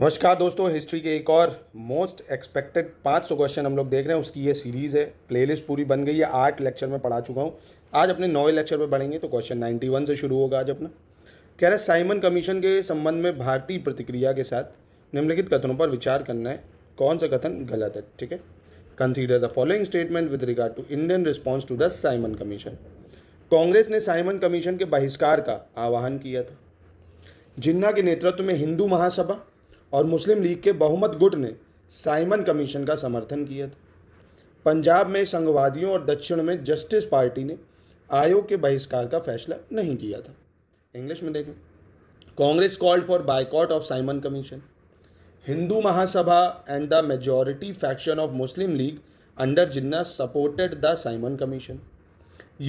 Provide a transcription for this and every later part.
नमस्कार दोस्तों हिस्ट्री के एक और मोस्ट एक्सपेक्टेड पाँच सौ क्वेश्चन हम लोग देख रहे हैं उसकी ये सीरीज़ है प्लेलिस्ट पूरी बन गई है आठ लेक्चर में पढ़ा चुका हूँ आज अपने नौ लेक्चर में पढ़ेंगे तो क्वेश्चन नाइन्टी वन से शुरू होगा आज अपना कह रहे साइमन कमीशन के संबंध में भारतीय प्रतिक्रिया के साथ निम्नलिखित कथनों पर विचार करना है कौन सा कथन गलत है ठीक है consider the following statement with regard to Indian response to the Simon commission Congress ने साइमन कमीशन के बहिष्कार का आह्वान किया था जिन्ना के नेतृत्व में हिंदू महासभा और मुस्लिम लीग के बहुमत गुट ने साइमन कमीशन का समर्थन किया था पंजाब में संघवादियों और दक्षिण में जस्टिस पार्टी ने आयोग के बहिष्कार का फैसला नहीं किया था इंग्लिश में देखें Congress called for boycott of Simon commission Hindu Mahasabha and the majority faction of Muslim League under Jinnah supported the Simon commission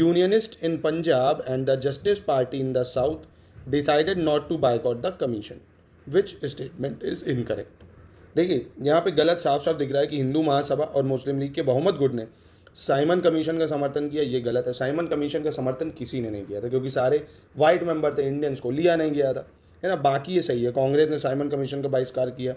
unionist in Punjab and the Justice Party in the south decided not to boycott the commission which statement is incorrect देखिए यहाँ पे गलत साफ साफ दिख रहा है कि हिंदू महासभा और मुस्लिम लीग के बहुमत गुट ने साइमन कमीशन का समर्थन किया ये गलत है साइमन कमीशन का समर्थन किसी ने नहीं किया था क्योंकि सारे वाइट मेंबर थे इंडियंस को लिया नहीं गया था है ना बाकी ये सही है कांग्रेस ने साइमन कमीशन का बहिष्कार किया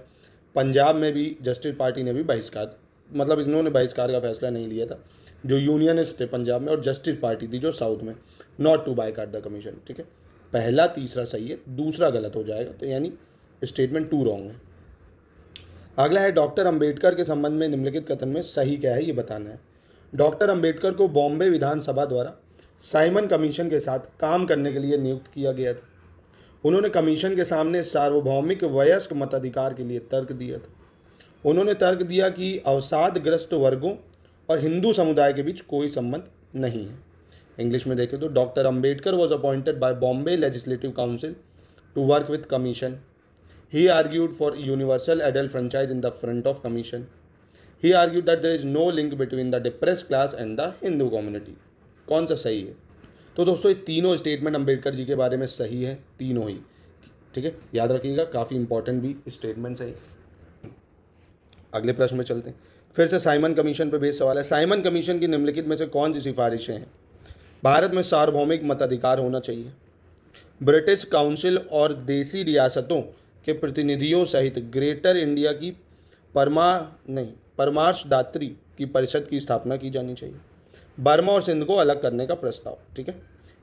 पंजाब में भी जस्टिस पार्टी ने भी बहिष्कार मतलब इन्होंने बहिष्कार का फैसला नहीं लिया था जो यूनियनिस्ट थे पंजाब में और जस्टिस पार्टी थी जो साउथ में not to buy the commission ठीक है पहला तीसरा सही है दूसरा गलत हो जाएगा तो यानी स्टेटमेंट टू रॉन्ग है अगला है डॉक्टर अंबेडकर के संबंध में निम्नलिखित कथन में सही क्या है ये बताना है डॉक्टर अंबेडकर को बॉम्बे विधानसभा द्वारा साइमन कमीशन के साथ काम करने के लिए नियुक्त किया गया था उन्होंने कमीशन के सामने सार्वभौमिक वयस्क मताधिकार के लिए तर्क दिया था उन्होंने तर्क दिया कि अवसादग्रस्त वर्गों और हिंदू समुदाय के बीच कोई संबंध नहीं है इंग्लिश में देखें तो doctor Ambedkar was appointed by Bombay legislative council to work with commission He argued for universal adult franchise in the front of commission. He argued that there is no link between the depressed class and the Hindu community. कौन सा सही है तो दोस्तों ये तीनों statement Ambedkar जी के बारे में सही है तीनों ही ठीक है याद रखिएगा काफ़ी इंपॉर्टेंट भी स्टेटमेंट सही अगले प्रश्न में चलते हैं फिर से साइमन कमीशन पर बेस सवाल है साइमन कमीशन की निम्नलिखित में से कौन सी सिफारिशें हैं भारत में सार्वभौमिक मताधिकार होना चाहिए ब्रिटिश काउंसिल और देसी रियासतों के प्रतिनिधियों सहित ग्रेटर इंडिया की परमा नहीं परमार्शदात्री की परिषद की स्थापना की जानी चाहिए बर्मा और सिंध को अलग करने का प्रस्ताव ठीक है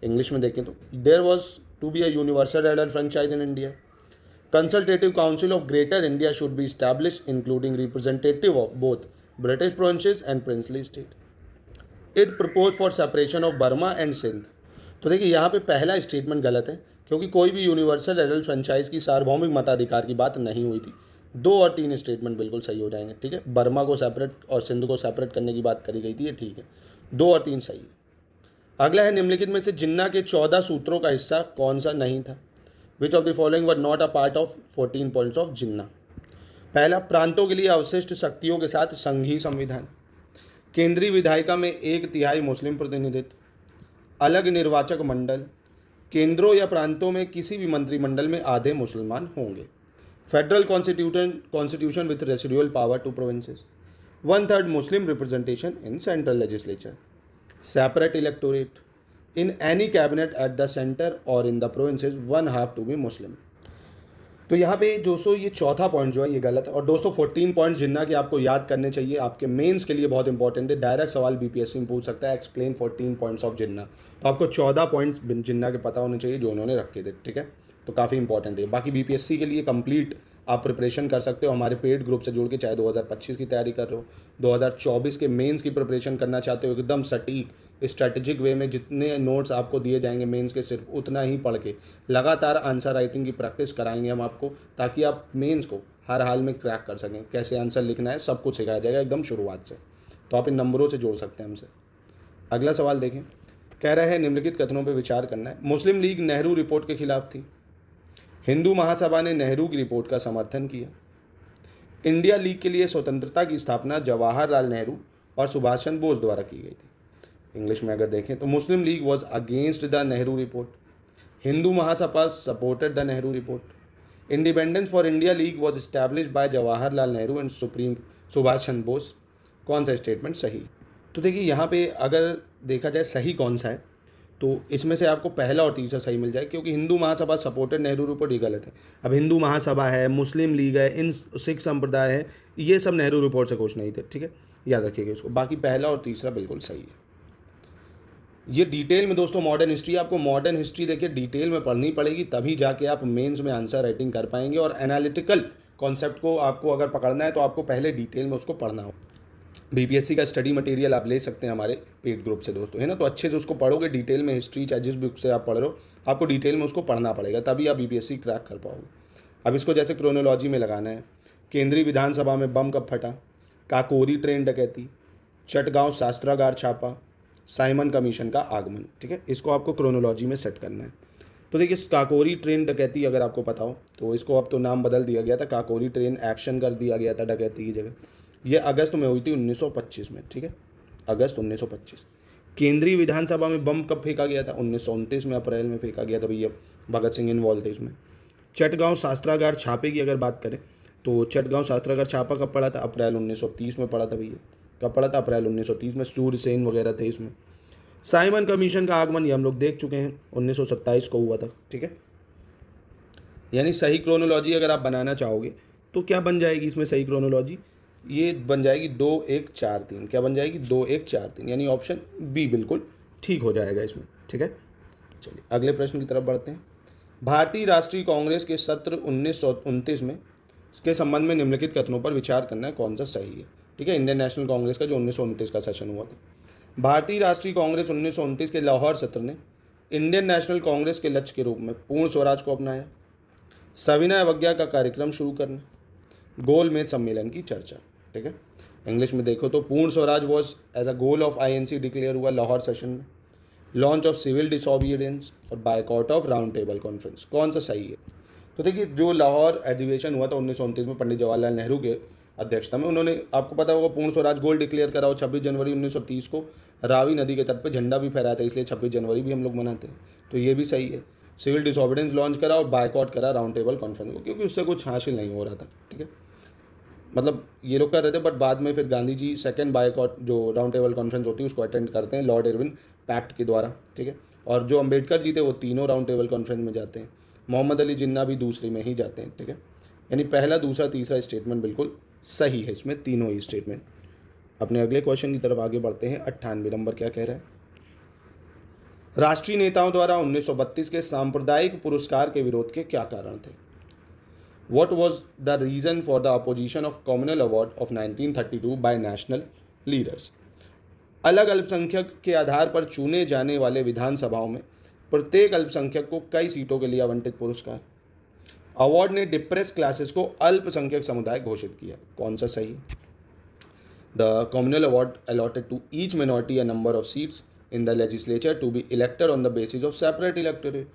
इंग्लिश में देखें तो there was to be a universal franchise in India consultative council of greater India should be establish including representative of both British provinces and princely state it propose for separation of Burma and Sindh तो देखिए यहाँ पे पहला statement गलत है क्योंकि कोई भी यूनिवर्सल एडल्ट फ्रेंचाइज की सार्वभौमिक मताधिकार की बात नहीं हुई थी दो और तीन स्टेटमेंट बिल्कुल सही हो जाएंगे ठीक है बर्मा को सेपरेट और सिंध को सेपरेट करने की बात करी गई थी ये ठीक है दो और तीन सही है अगला है निम्नलिखित में से जिन्ना के चौदह सूत्रों का हिस्सा कौन सा नहीं था which of the following were not a part of fourteen points of Jinnah पहला प्रांतों के लिए अवशिष्ट शक्तियों के साथ संघीय संविधान केंद्रीय विधायिका में एक तिहाई मुस्लिम प्रतिनिधित्व अलग निर्वाचक मंडल केंद्रों या प्रांतों में किसी भी मंत्रिमंडल में आधे मुसलमान होंगे federal constitution constitution with residual power to provinces one third Muslim representation in central legislature separate electorate in any cabinet at the centre और in the provinces one half to be Muslim तो यहाँ पे दोस्तों ये चौथा point जो है ये गलत है और दोस्तों फोर्टीन पॉइंट जिन्ना कि आपको याद करने चाहिए आपके मेंस के लिए बहुत इंपॉर्टेंट है डायरेक्ट सवाल बीपीएससी में पूछ सकता है explain fourteen points of Jinnah तो आपको चौदह पॉइंट्स जिन्ना के पता होने चाहिए जो उन्होंने रखे थे ठीक है तो काफ़ी इंपॉर्टेंट है बाकी बीपीएससी के लिए कंप्लीट आप प्रिपरेशन कर सकते हो हमारे पेड ग्रुप से जुड़ के चाहे 2025 की तैयारी कर रहे हो 2024 के मेंस की प्रिपरेशन करना चाहते हो एकदम सटीक स्ट्रैटेजिक वे में जितने नोट्स आपको दिए जाएंगे मेंस के सिर्फ उतना ही पढ़ के लगातार आंसर राइटिंग की प्रैक्टिस कराएंगे हम आपको ताकि आप मेंस को हर हाल में क्रैक कर सकें कैसे आंसर लिखना है सब कुछ सिखाया जाएगा एकदम शुरुआत से तो आप इन नंबरों से जोड़ सकते हैं हमसे अगला सवाल देखें कह रहे हैं निम्नलिखित कथनों पर विचार करना है मुस्लिम लीग नेहरू रिपोर्ट के खिलाफ थी हिंदू महासभा ने नेहरू की रिपोर्ट का समर्थन किया इंडिया लीग के लिए स्वतंत्रता की स्थापना जवाहरलाल नेहरू और सुभाष चंद्र बोस द्वारा की गई थी इंग्लिश में अगर देखें तो Muslim League was against the Nehru report Hindu Mahasabha supported the Nehru report independence for India league was establish by Jawaharlal Nehru and supreme Subhash Chandra Bose कौन सा स्टेटमेंट सही तो देखिए यहाँ पे अगर देखा जाए सही कौन सा है तो इसमें से आपको पहला और तीसरा सही मिल जाए क्योंकि हिंदू महासभा सपोर्टेड नेहरू रिपोर्ट ही गलत है अब हिंदू महासभा है मुस्लिम लीग है इन सिख संप्रदाय है ये सब नेहरू रिपोर्ट से कुछ नहीं थे ठीक है याद रखिएगा इसको बाकी पहला और तीसरा बिल्कुल सही है ये डिटेल में दोस्तों मॉडर्न हिस्ट्री आपको मॉडर्न हिस्ट्री देखिए डिटेल में पढ़नी पड़ेगी तभी जाके आप मेंस में आंसर राइटिंग कर पाएंगे और एनालिटिकल कॉन्सेप्ट को आपको अगर पकड़ना है तो आपको पहले डिटेल में उसको पढ़ना हो बीपीएससी का स्टडी मटेरियल आप ले सकते हैं हमारे पेड ग्रुप से दोस्तों है ना तो अच्छे से उसको पढ़ोगे डिटेल में हिस्ट्री चाहे जिस बुक से आप पढ़ रहे हो आपको डिटेल में उसको पढ़ना पड़ेगा तभी आप बीपीएससी क्रैक कर पाओगे अब इसको जैसे क्रोनोलॉजी में लगाना है केंद्रीय विधानसभा में बम कब फटा काकोरी ट्रेन डकैती चटगांव शास्त्रागार छापा साइमन कमीशन का आगमन ठीक है इसको आपको क्रोनोलॉजी में सेट करना है तो देखिए काकोरी ट्रेन डकैती अगर आपको पता हो तो इसको अब तो नाम बदल दिया गया था काकोरी ट्रेन एक्शन कर दिया गया था डकैती की जगह यह अगस्त में हुई थी 1925 में ठीक है अगस्त 1925 केंद्रीय विधानसभा में बम कब फेंका गया था उन्नीस में अप्रैल में फेंका गया था भैया भगत सिंह इन्वॉल्व थे इसमें चटगांव शास्त्रागार छापे की अगर बात करें तो चटगांव शास्त्रागार छापा कब पड़ा था अप्रैल उन्नीस में पड़ा था भैया का पड़ा था अप्रैल 1930 में सूर्य सेन वगैरह थे इसमें साइमन कमीशन का आगमन ये हम लोग देख चुके हैं 1927 को हुआ था ठीक है यानी सही क्रोनोलॉजी अगर आप बनाना चाहोगे तो क्या बन जाएगी इसमें सही क्रोनोलॉजी ये बन जाएगी दो एक चार तीन क्या बन जाएगी दो एक चार तीन यानी ऑप्शन बी बिल्कुल ठीक हो जाएगा इसमें ठीक है चलिए अगले प्रश्न की तरफ बढ़ते हैं भारतीय राष्ट्रीय कांग्रेस के सत्र उन्नीस में इसके संबंध में निम्नलिखित कथनों पर विचार करना है कौन सा सही है ठीक है इंडियन नेशनल कांग्रेस का जो उन्नीस का सेशन हुआ था भारतीय राष्ट्रीय कांग्रेस उन्नीस के लाहौर सत्र ने इंडियन नेशनल कांग्रेस के लक्ष्य के रूप में पूर्ण स्वराज को अपनाया सविनय अवज्ञा का कार्यक्रम शुरू करना गोलमेज सम्मेलन की चर्चा ठीक है इंग्लिश में देखो तो Purna Swaraj was as a goal of INC declare हुआ लाहौर सेशन में लॉन्च ऑफ सिविल डिसऑबीडियंस और boycott of round table conference कौन सा सही है तो देखिए जो लाहौर अधिवेशन हुआ था उन्नीस में पंडित जवाहरलाल नेहरू के अध्यक्षता में उन्होंने आपको पता होगा पूर्ण स्वराज गोल डिक्लेयर करा और छब्बीस जनवरी उन्नीस को रावी नदी के तट पर झंडा भी फहराया था इसलिए छब्बीस जनवरी भी हम लोग मनाते हैं तो ये भी सही है सिविल डिसऑबिडेंस लॉन्च करा और बायकॉट करा राउंड टेबल कॉन्फ्रेंस को क्योंकि उससे कुछ हासिल नहीं हो रहा था ठीक है मतलब ये लोग कर रहे थे बट बाद में फिर गांधी जी सेकेंड बायकॉट जो राउंड टेबल कॉन्फ्रेंस होती है उसको अटेंड करते हैं लॉर्ड इरविन पैक्ट के द्वारा ठीक है और जो अम्बेडकर जी थे वो तीनों राउंड टेबल कॉन्फ्रेंस में जाते हैं मोहम्मद अली जिन्ना भी दूसरे में ही जाते हैं ठीक है यानी पहला दूसरा तीसरा स्टेटमेंट बिल्कुल सही है इसमें तीनों ही स्टेटमेंट अपने अगले क्वेश्चन की तरफ आगे बढ़ते हैं अट्ठानवे नंबर क्या कह रहा है राष्ट्रीय नेताओं द्वारा 1932 के सांप्रदायिक पुरस्कार के विरोध के क्या कारण थे what was the reason for the opposition of communal award of 1932 by national leaders अलग अल्पसंख्यक के आधार पर चुने जाने वाले विधानसभाओं में प्रत्येक अल्पसंख्यक को कई सीटों के लिए आवंटित पुरस्कार अवार्ड ने डिप्रेस क्लासेस को अल्पसंख्यक समुदाय घोषित किया कौन सा सही the communal award allotted to each minority a number of seats in the legislature to be elected on the basis of separate electorate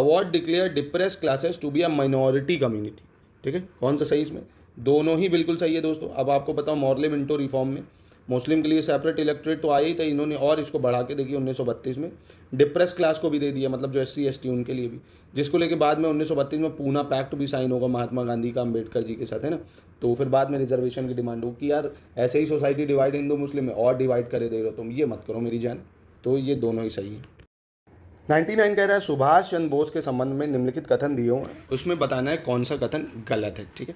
award declare depress classes to be a minority community ठीक है कौन सा सही इसमें दोनों ही बिल्कुल सही है दोस्तों अब आपको बताओ मॉर्ले मिंटो रिफॉर्म में मुस्लिम के लिए सेपरेट इलेक्ट्रेट तो आया ही था इन्होंने और इसको बढ़ा के देखिए उन्नीस में डिप्रेस क्लास को भी दे दिया मतलब जो एस सी उनके लिए भी जिसको लेके बाद में उन्नीस में पूना पैक्ट भी साइन होगा महात्मा गांधी का अम्बेडकर जी के साथ है ना तो फिर बाद में रिजर्वेशन की डिमांड हो कि यार ऐसे ही सोसाइटी डिवाइड हिंदू मुस्लिम में और डिवाइड करे दे रहे हो तुम ये मत करो मेरी जान तो ये दोनों ही सही है 99 कह रहा है सुभाष चंद्र बोस के संबंध में निम्नलिखित कथन दिए हुए हैं उसमें बताना है कौन सा कथन गलत है ठीक है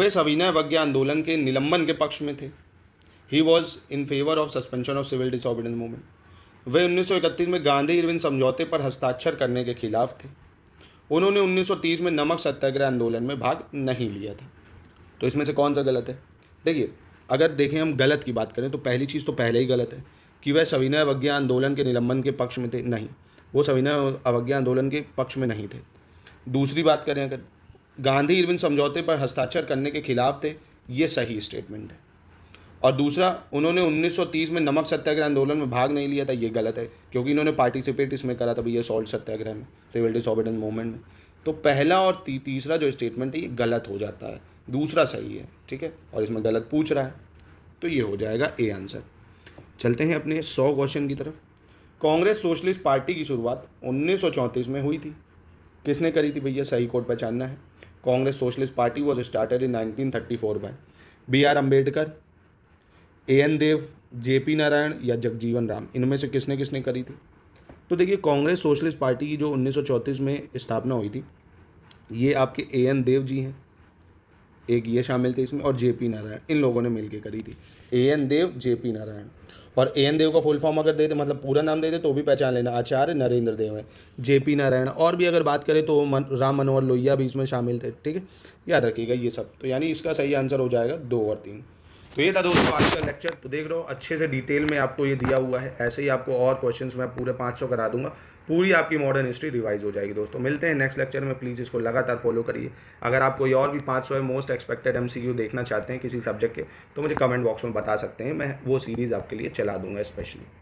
वे सविनय वज्ञ आंदोलन के निलंबन के पक्ष में थे he was in favour of suspension of civil disobedience movement वे 1931 में गांधी इरविन समझौते पर हस्ताक्षर करने के खिलाफ थे उन्होंने 1930 में नमक सत्याग्रह आंदोलन में भाग नहीं लिया था तो इसमें से कौन सा गलत है देखिए अगर देखें हम गलत की बात करें तो पहली चीज़ तो पहले ही गलत है कि वह सविनय अवज्ञा आंदोलन के निलंबन के पक्ष में थे नहीं वो सविनय अवज्ञा आंदोलन के पक्ष में नहीं थे दूसरी बात करें अगर गांधी इरविन समझौते पर हस्ताक्षर करने के खिलाफ थे ये सही स्टेटमेंट है और दूसरा उन्होंने 1930 में नमक सत्याग्रह आंदोलन में भाग नहीं लिया था ये गलत है क्योंकि इन्होंने पार्टिसिपेट इसमें करा था भैया सॉल्ट सत्याग्रह में सिविल डिसऑबिडेंस मूवमेंट में तो पहला और ती, तीसरा जो स्टेटमेंट है ये गलत हो जाता है दूसरा सही है ठीक है और इसमें गलत पूछ रहा है तो ये हो जाएगा ए आंसर चलते हैं अपने सौ क्वेश्चन की तरफ कांग्रेस सोशलिस्ट पार्टी की शुरुआत उन्नीस में हुई थी किसने करी थी भैया सही कोर्ट पहचानना है Congress socialist party was started in four by B R Ambedkar A N Dev J P Narayan या जगजीवन राम इनमें से किसने किसने करी थी तो देखिए कांग्रेस सोशलिस्ट पार्टी की जो 1934 में स्थापना हुई थी ये आपके ए एन देव जी हैं एक ये शामिल थे इसमें और जे पी नारायण इन लोगों ने मिलकर करी थी A N Dev J P Narayan और ए एन देव का फुल फॉर्म अगर दे दे मतलब पूरा नाम दे दे तो भी पहचान लेना आचार्य नरेंद्र देव है जे पी नारायण और भी अगर बात करें तो मन, राम मनोहर लोहिया भी इसमें शामिल थे ठीक है याद रखिएगा ये सब तो यानी इसका सही आंसर हो जाएगा दो और तीन तो ये था दोस्तों आज का लेक्चर तो देख रहे हो अच्छे से डिटेल में आपको ये दिया हुआ है ऐसे ही आपको और क्वेश्चन मैं पूरे पाँच सौ करा दूंगा पूरी आपकी मॉडर्न हिस्ट्री रिवाइज हो जाएगी दोस्तों मिलते हैं नेक्स्ट लेक्चर में प्लीज़ इसको लगातार फॉलो करिए अगर आप कोई और भी पाँच सौ मोस्ट एक्सपेक्टेड एम देखना चाहते हैं किसी सब्जेक्ट के तो मुझे कमेंट बॉक्स में बता सकते हैं मैं वो सीरीज़ आपके लिए चला दूंगा स्पेशली